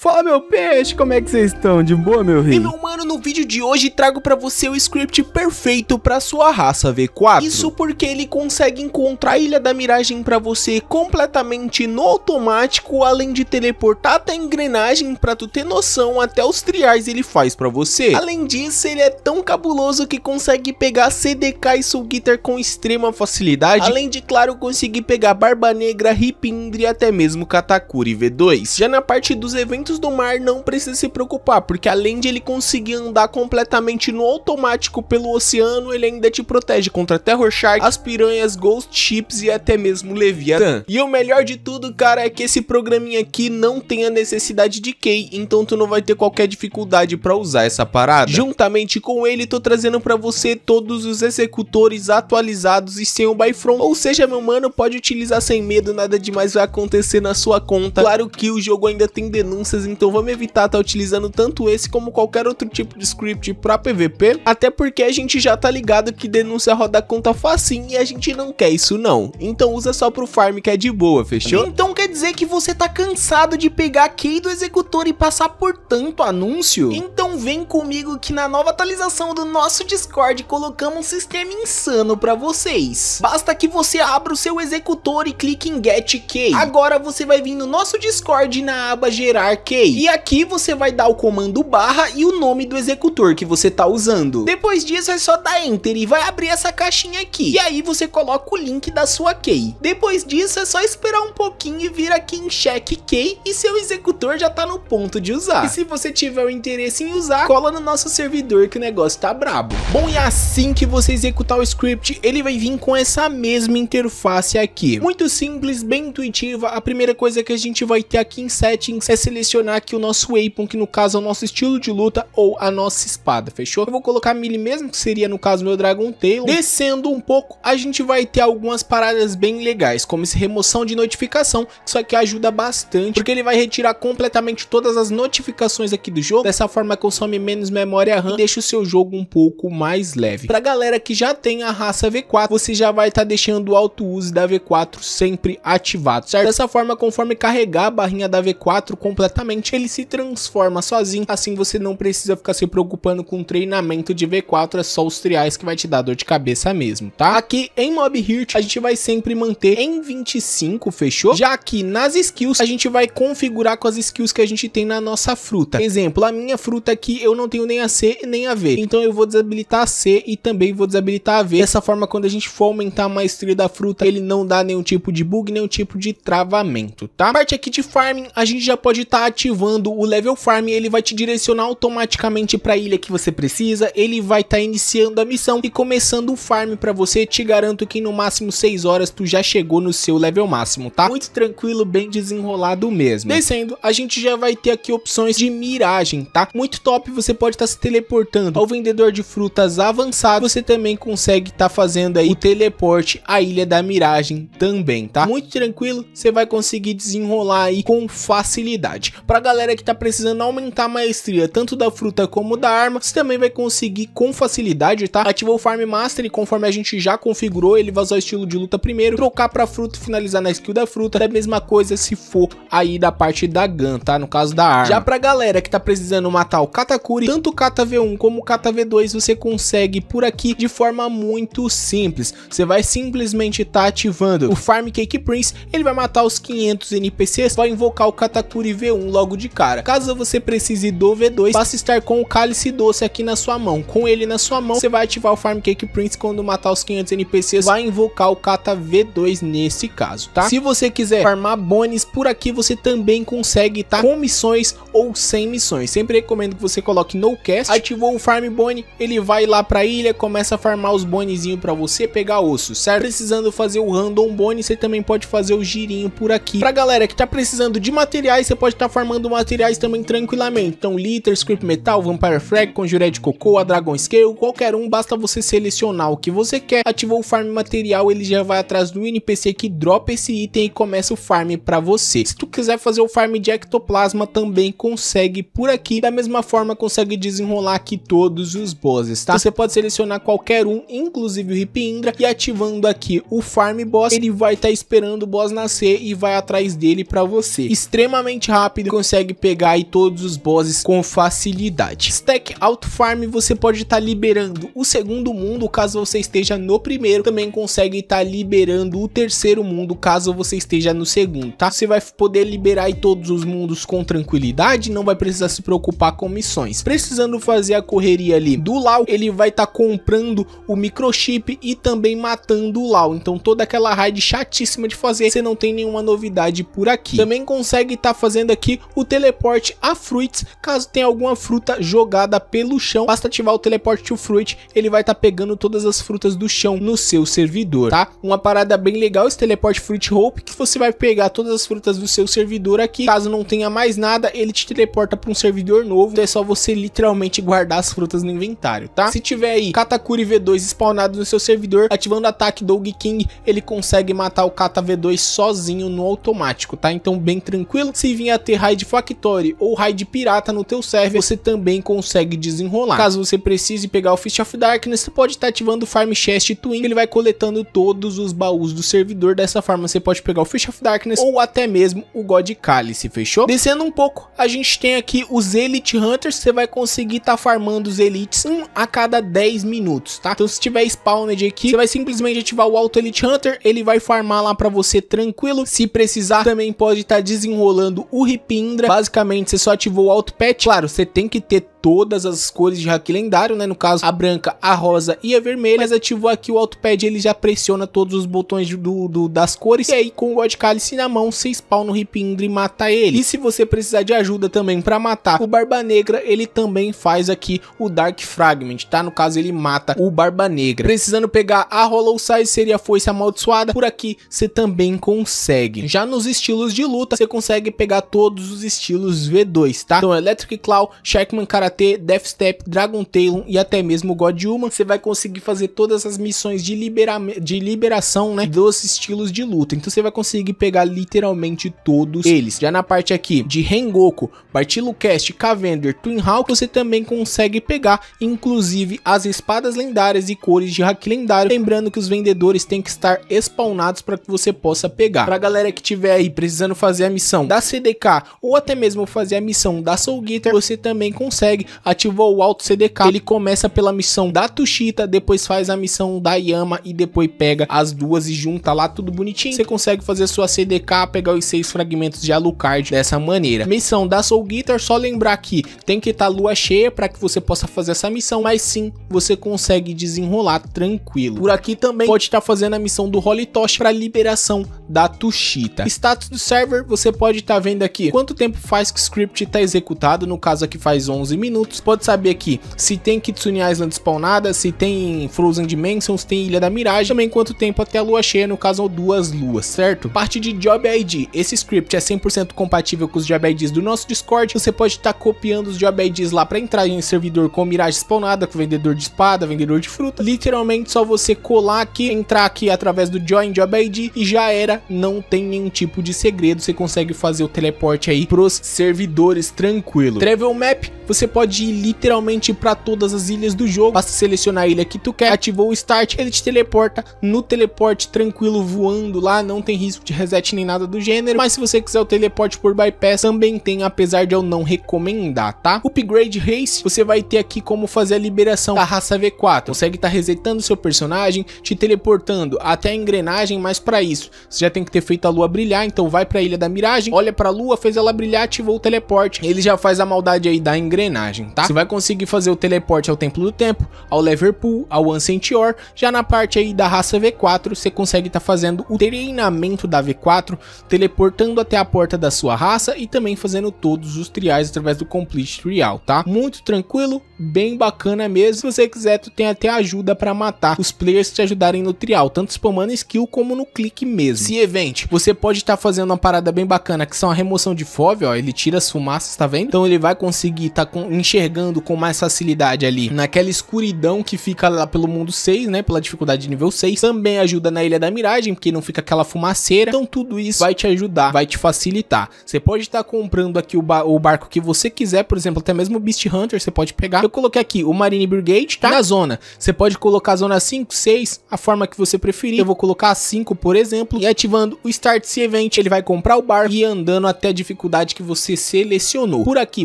Fala meu peixe, como é que vocês estão? De boa, meu rei? E meu mano, no vídeo de hoje trago pra você o script perfeito pra sua raça V4. Isso porque ele consegue encontrar a Ilha da Miragem pra você completamente no automático, além de teleportar até a engrenagem pra tu ter noção até os triais ele faz pra você. Além disso, ele é tão cabuloso que consegue pegar CDK e Soul Guitar com extrema facilidade, além de, claro, conseguir pegar Barba Negra, Ripindre e até mesmo Katakuri V2. Já na parte dos eventos elementos do mar não precisa se preocupar, porque além de ele conseguir andar completamente no automático pelo oceano, ele ainda te protege contra Terror Shark, as piranhas, Ghost Chips e até mesmo Leviathan. E o melhor de tudo, cara, é que esse programinha aqui não tem a necessidade de key, então tu não vai ter qualquer dificuldade para usar essa parada. Juntamente com ele, tô trazendo para você todos os executores atualizados e sem o Byfront, ou seja, meu mano, pode utilizar sem medo, nada demais vai acontecer na sua conta. Claro que o jogo ainda tem denúncias então vamos evitar estar tá utilizando tanto esse como qualquer outro tipo de script para PVP, até porque a gente já tá ligado que denúncia roda conta facinho e a gente não quer isso não, então usa só pro farm que é de boa, fechou? Então quer dizer que você tá cansado de pegar a key do executor e passar por tanto anúncio? Então vem comigo que na nova atualização do nosso Discord colocamos um sistema insano para vocês. Basta que você abra o seu executor e clique em Get Key. Agora você vai vir no nosso Discord na aba Gerar ok. E aqui você vai dar o comando barra e o nome do executor que você tá usando. Depois disso é só dar enter e vai abrir essa caixinha aqui. E aí você coloca o link da sua key. Depois disso é só esperar um pouquinho e vir aqui em check key e seu executor já tá no ponto de usar. E se você tiver o interesse em usar, cola no nosso servidor que o negócio tá brabo. Bom, e assim que você executar o script, ele vai vir com essa mesma interface aqui. Muito simples, bem intuitiva. A primeira coisa que a gente vai ter aqui em settings é selecionar adicionar aqui o nosso weapon, que no caso é o nosso estilo de luta ou a nossa espada, fechou? Eu vou colocar melee mesmo, que seria no caso meu Dragon Tail. Descendo um pouco, a gente vai ter algumas paradas bem legais, como esse remoção de notificação, que isso aqui ajuda bastante, porque ele vai retirar completamente todas as notificações aqui do jogo, dessa forma consome menos memória RAM e deixa o seu jogo um pouco mais leve. Pra galera que já tem a raça V4, você já vai estar tá deixando o auto uso da V4 sempre ativado, certo? Dessa forma, conforme carregar a barrinha da V4 completamente, ele se transforma sozinho, assim você não precisa ficar se preocupando com treinamento de V4, é só os triais que vai te dar dor de cabeça mesmo, tá? Aqui em Mob Hirt a gente vai sempre manter em 25, fechou? Já que nas skills a gente vai configurar com as skills que a gente tem na nossa fruta. Exemplo, a minha fruta aqui eu não tenho nem a C nem a V, então eu vou desabilitar a C e também vou desabilitar a V. Dessa forma quando a gente for aumentar a maestria da fruta ele não dá nenhum tipo de bug, nenhum tipo de travamento, tá? A parte aqui de farming a gente já pode estar tá ativando o level farm, ele vai te direcionar automaticamente para a ilha que você precisa, ele vai estar tá iniciando a missão e começando o farm para você, te garanto que no máximo 6 horas tu já chegou no seu level máximo, tá? Muito tranquilo, bem desenrolado mesmo. Descendo, a gente já vai ter aqui opções de miragem, tá? Muito top, você pode estar tá se teleportando ao vendedor de frutas avançado, você também consegue estar tá fazendo aí o teleporte à ilha da miragem também, tá? Muito tranquilo, você vai conseguir desenrolar aí com facilidade. Pra galera que tá precisando aumentar a maestria tanto da fruta como da arma, você também vai conseguir com facilidade, tá? Ativou o Farm Master e conforme a gente já configurou, ele usar o estilo de luta primeiro, trocar pra fruta e finalizar na skill da fruta. É a mesma coisa se for aí da parte da Gun, tá? No caso da arma. Já pra galera que tá precisando matar o Katakuri, tanto o Kata V1 como o Kata V2 você consegue por aqui de forma muito simples. Você vai simplesmente tá ativando o Farm Cake Prince, ele vai matar os 500 NPCs, vai invocar o Katakuri V1 logo de cara. Caso você precise do V2, basta estar com o cálice doce aqui na sua mão. Com ele na sua mão, você vai ativar o Farm Cake Prince quando matar os 500 NPCs, vai invocar o Kata V2 nesse caso, tá? Se você quiser farmar bônus, por aqui você também consegue, tá? Com missões ou sem missões. Sempre recomendo que você coloque no cast, ativou o Farm Bone, ele vai lá pra ilha, começa a farmar os bonezinhos pra você pegar osso, certo? Precisando fazer o Random Bone, você também pode fazer o girinho por aqui. Pra galera que tá precisando de materiais, você pode estar tá farmando farmando materiais também tranquilamente, então Litter, script Metal, Vampire Frag, Conjuré de a Dragon Scale, qualquer um, basta você selecionar o que você quer, ativou o farm material, ele já vai atrás do NPC que dropa esse item e começa o farm para você. Se tu quiser fazer o farm de Ectoplasma, também consegue por aqui, da mesma forma consegue desenrolar aqui todos os bosses, tá? Você pode selecionar qualquer um, inclusive o Hip Indra, e ativando aqui o farm boss, ele vai estar tá esperando o boss nascer e vai atrás dele para você. Extremamente rápido, consegue pegar aí todos os bosses com facilidade. Stack Auto Farm você pode estar tá liberando o segundo mundo caso você esteja no primeiro, também consegue estar tá liberando o terceiro mundo caso você esteja no segundo, tá? Você vai poder liberar aí todos os mundos com tranquilidade, não vai precisar se preocupar com missões. Precisando fazer a correria ali do Lau, ele vai estar tá comprando o microchip e também matando o Lau, então toda aquela raid chatíssima de fazer, você não tem nenhuma novidade por aqui. Também consegue estar tá fazendo aqui o teleporte a fruits, caso tenha alguma fruta jogada pelo chão, basta ativar o teleporte to fruit, ele vai estar tá pegando todas as frutas do chão no seu servidor, tá? Uma parada bem legal esse teleporte fruit hope, que você vai pegar todas as frutas do seu servidor aqui, caso não tenha mais nada, ele te teleporta para um servidor novo, então é só você literalmente guardar as frutas no inventário, tá? Se tiver aí Katakuri V2 spawnado no seu servidor, ativando o ataque Dog King, ele consegue matar o Kata V2 sozinho no automático, tá? Então bem tranquilo, se vir a ter Raid raid Factory ou raid pirata no teu server, você também consegue desenrolar. Caso você precise pegar o Fist of Darkness, você pode estar tá ativando o Farm Chest Twin, ele vai coletando todos os baús do servidor, dessa forma você pode pegar o Fist of Darkness ou até mesmo o God Cálice, fechou? Descendo um pouco, a gente tem aqui os Elite Hunters, você vai conseguir estar tá farmando os Elites um a cada 10 minutos, tá? Então se tiver spawned aqui, você vai simplesmente ativar o Auto Elite Hunter, ele vai farmar lá pra você tranquilo, se precisar também pode estar tá desenrolando o Ripin Indra. Basicamente, você só ativou o Auto Pet. Claro, você tem que ter todas as cores de haki lendário, né? No caso, a branca, a rosa e a vermelha. Mas ativou aqui o autopad, ele já pressiona todos os botões do, do, das cores. E aí, com o God Cálice na mão, você spawna o Ripindra e mata ele. E se você precisar de ajuda também para matar o Barba Negra, ele também faz aqui o Dark Fragment, tá? No caso, ele mata o Barba Negra. Precisando pegar a Hollow Size, seria a Foice Amaldiçoada. Por aqui, você também consegue. Já nos estilos de luta, você consegue pegar todos os estilos V2, tá? Então, Electric Claw, Sharkman Karate Karatê, Death Step, Dragon Tail e até mesmo God Human, você vai conseguir fazer todas as missões de, libera de liberação, né, dos estilos de luta. Então você vai conseguir pegar literalmente todos eles. Já na parte aqui de Rengoku, Bartilo Cast, Cavender, Twin Hawk, você também consegue pegar, inclusive as espadas lendárias e cores de haki lendário. Lembrando que os vendedores têm que estar spawnados para que você possa pegar. Para galera que tiver aí precisando fazer a missão da CDK ou até mesmo fazer a missão da Soul Guitar, você também consegue consegue, ativou o Alto CDK. Ele começa pela missão da Tushita, depois faz a missão da Yama e depois pega as duas e junta lá tudo bonitinho. Você consegue fazer sua CDK, pegar os seis fragmentos de Alucard dessa maneira. Missão da Soul Guitar, só lembrar que tem que estar tá lua cheia para que você possa fazer essa missão, mas sim, você consegue desenrolar tranquilo. Por aqui também pode estar tá fazendo a missão do Holitosh para liberação da Tushita. Status do server, você pode estar tá vendo aqui quanto tempo faz que o script está executado, no caso aqui faz 11 minutos minutos pode saber aqui se tem Kitsune Island spawnada, se tem Frozen Dimensions, tem Ilha da Miragem, também quanto tempo até a lua cheia, no caso duas luas, certo? Parte de Job ID, esse script é 100% compatível com os Job IDs do nosso Discord, você pode estar tá copiando os Job IDs lá para entrar em um servidor com miragem spawnada, com vendedor de espada, vendedor de fruta, literalmente só você colar aqui, entrar aqui através do Join Job ID e já era, não tem nenhum tipo de segredo, você consegue fazer o teleporte aí pros servidores tranquilo. Travel Map você pode ir literalmente para todas as ilhas do jogo. Basta selecionar a ilha que tu quer, ativou o start, ele te teleporta no teleporte tranquilo voando lá, não tem risco de reset nem nada do gênero. Mas se você quiser o teleporte por bypass, também tem, apesar de eu não recomendar, tá? Upgrade Race, você vai ter aqui como fazer a liberação da raça V4. Consegue estar tá resetando seu personagem, te teleportando até a engrenagem, mas para isso, você já tem que ter feito a lua brilhar, então vai para a ilha da miragem, olha para a lua, fez ela brilhar, ativou o teleporte. Ele já faz a maldade aí da engrenagem engrenagem, tá? Você vai conseguir fazer o teleporte ao Templo do Tempo, ao Leverpool, ao Ancient Ore, já na parte aí da raça V4, você consegue estar tá fazendo o treinamento da V4, teleportando até a porta da sua raça e também fazendo todos os triais através do Complete Trial, tá? Muito tranquilo, bem bacana mesmo. Se você quiser, tu tem até ajuda para matar os players que te ajudarem no trial, tanto spamando skill como no clique mesmo. Se event, você pode estar tá fazendo uma parada bem bacana, que são a remoção de fove, ó, ele tira as fumaças, tá vendo? Então ele vai conseguir estar tá com, enxergando com mais facilidade ali naquela escuridão que fica lá pelo mundo 6, né? Pela dificuldade de nível 6. Também ajuda na Ilha da Miragem, porque não fica aquela fumaceira. Então tudo isso vai te ajudar, vai te facilitar. Você pode estar comprando aqui o, ba o barco que você quiser, por exemplo, até mesmo o Beast Hunter você pode pegar. Eu coloquei aqui o Marine Brigade, tá? Na zona. Você pode colocar a zona 5, 6, a forma que você preferir. Eu vou colocar a 5, por exemplo, e ativando o Start Sea Event, ele vai comprar o barco e andando até a dificuldade que você selecionou. Por aqui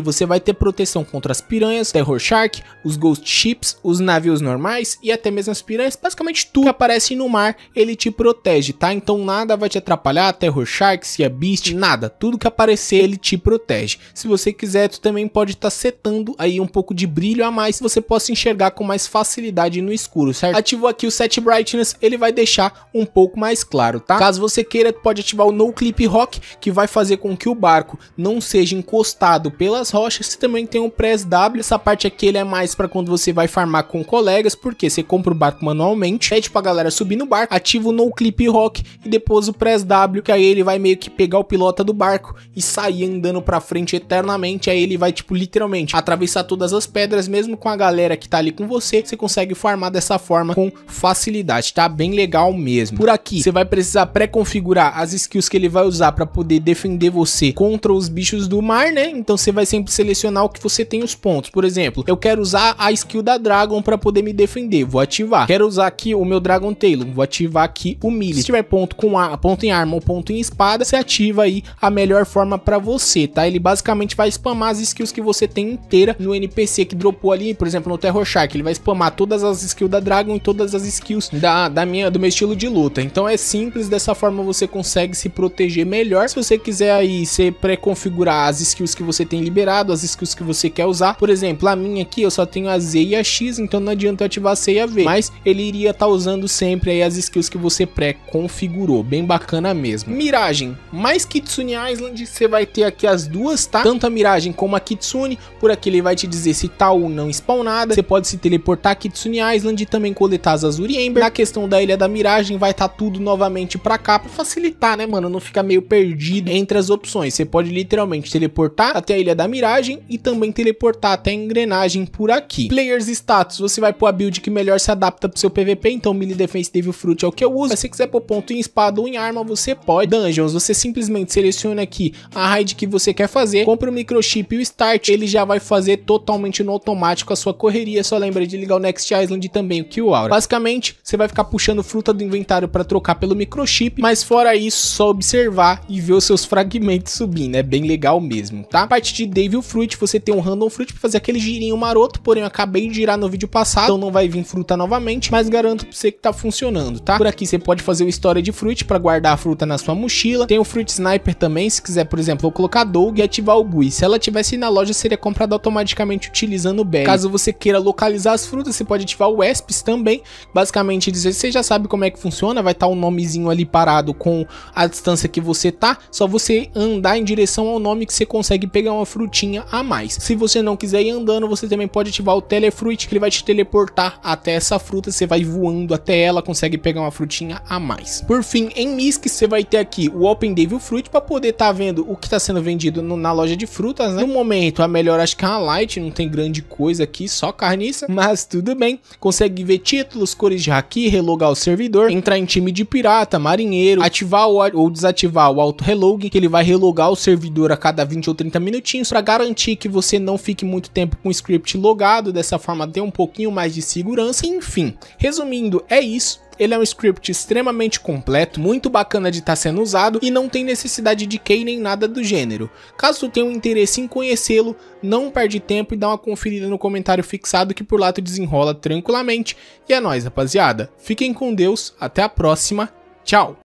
você vai ter proteção contra as piranhas, Terror Shark, os Ghost Ships, os navios normais e até mesmo as piranhas. Basicamente tudo que aparece no mar, ele te protege, tá? Então nada vai te atrapalhar, Terror Shark, Sea Beast, nada. Tudo que aparecer, ele te protege. Se você quiser, tu também pode estar tá setando aí um pouco de brilho a mais, você possa enxergar com mais facilidade no escuro, certo? Ativou aqui o Set Brightness, ele vai deixar um pouco mais claro, tá? Caso você queira, pode ativar o No Clip Rock, que vai fazer com que o barco não seja encostado pelas rochas Se também tem um press W. Essa parte aqui ele é mais para quando você vai farmar com colegas, porque você compra o barco manualmente, pede pra galera subir no barco, ativa o no clip rock e depois o press W, que aí ele vai meio que pegar o pilota do barco e sair andando pra frente eternamente. Aí ele vai, tipo, literalmente atravessar todas as pedras, mesmo com a galera que tá ali com você, você consegue farmar dessa forma com facilidade, tá? Bem legal mesmo. Por aqui, você vai precisar pré-configurar as skills que ele vai usar para poder defender você contra os bichos do mar, né? Então você vai sempre selecionar o que você tem os pontos. Por exemplo, eu quero usar a skill da Dragon para poder me defender, vou ativar. Quero usar aqui o meu Dragon Tail, vou ativar aqui o melee. Se tiver ponto com a, ponto em arma ou ponto em espada, você ativa aí a melhor forma para você, tá? Ele basicamente vai spamar as skills que você tem inteira no NPC que dropou ali, por exemplo, no Terror Shark, ele vai spamar todas as skills da Dragon e todas as skills da, da minha, do meu estilo de luta. Então é simples, dessa forma você consegue se proteger melhor. Se você quiser aí, se pré-configurar as skills que você tem liberado, as skills que você você quer usar. Por exemplo, a minha aqui eu só tenho a Z e a X, então não adianta eu ativar a C e a V. Mas ele iria estar tá usando sempre aí as skills que você pré-configurou. Bem bacana mesmo. Miragem. Mais Kitsune Island, você vai ter aqui as duas, tá? Tanto a Miragem como a Kitsune. Por aqui ele vai te dizer se tá ou não spawnada. Você pode se teleportar a Kitsune Island e também coletar as Azuri Ember. Na questão da Ilha da Miragem, vai estar tá tudo novamente pra cá pra facilitar, né, mano? Não ficar meio perdido entre as opções. Você pode literalmente teleportar até a Ilha da Miragem e também também teleportar até a engrenagem por aqui. Players status, você vai pôr a build que melhor se adapta pro seu PVP, então melee defense Devil Fruit é o que eu uso. Mas se você quiser pôr ponto em espada ou em arma, você pode. Dungeons, você simplesmente seleciona aqui a raid que você quer fazer, compra o microchip e o start, ele já vai fazer totalmente no automático a sua correria, só lembra de ligar o Next Island e também o Kill Aura. Basicamente, você vai ficar puxando fruta do inventário para trocar pelo microchip, mas fora isso, só observar e ver os seus fragmentos subindo, é bem legal mesmo, tá? A parte de Devil Fruit, você tem um random fruit pra fazer aquele girinho maroto, porém eu acabei de girar no vídeo passado, então não vai vir fruta novamente, mas garanto pra você que tá funcionando, tá? Por aqui você pode fazer o História de Fruit pra guardar a fruta na sua mochila, tem o Fruit Sniper também, se quiser, por exemplo, eu colocar Doug e ativar o Gui. Se ela tivesse na loja, seria comprada automaticamente utilizando o Bell. Caso você queira localizar as frutas, você pode ativar o Wesps também, basicamente você já sabe como é que funciona, vai estar tá um nomezinho ali parado com a distância que você tá, só você andar em direção ao nome que você consegue pegar uma frutinha a mais. Se você não quiser ir andando, você também pode ativar o Telefruit, que ele vai te teleportar até essa fruta. Você vai voando até ela, consegue pegar uma frutinha a mais. Por fim, em Misk, você vai ter aqui o Open Devil Fruit para poder estar tá vendo o que está sendo vendido no, na loja de frutas, né? No momento, a melhor acho que é a Light, não tem grande coisa aqui, só carniça, mas tudo bem. Consegue ver títulos, cores de haki, relogar o servidor, entrar em time de pirata, marinheiro, ativar o, ou desativar o auto-relog, que ele vai relogar o servidor a cada 20 ou 30 minutinhos para garantir que você você não fique muito tempo com o script logado, dessa forma tem um pouquinho mais de segurança, enfim. Resumindo, é isso. Ele é um script extremamente completo, muito bacana de estar tá sendo usado e não tem necessidade de key nem nada do gênero. Caso tenha um interesse em conhecê-lo, não perde tempo e dá uma conferida no comentário fixado que por lá tu desenrola tranquilamente. E é nóis, rapaziada. Fiquem com Deus, até a próxima, tchau!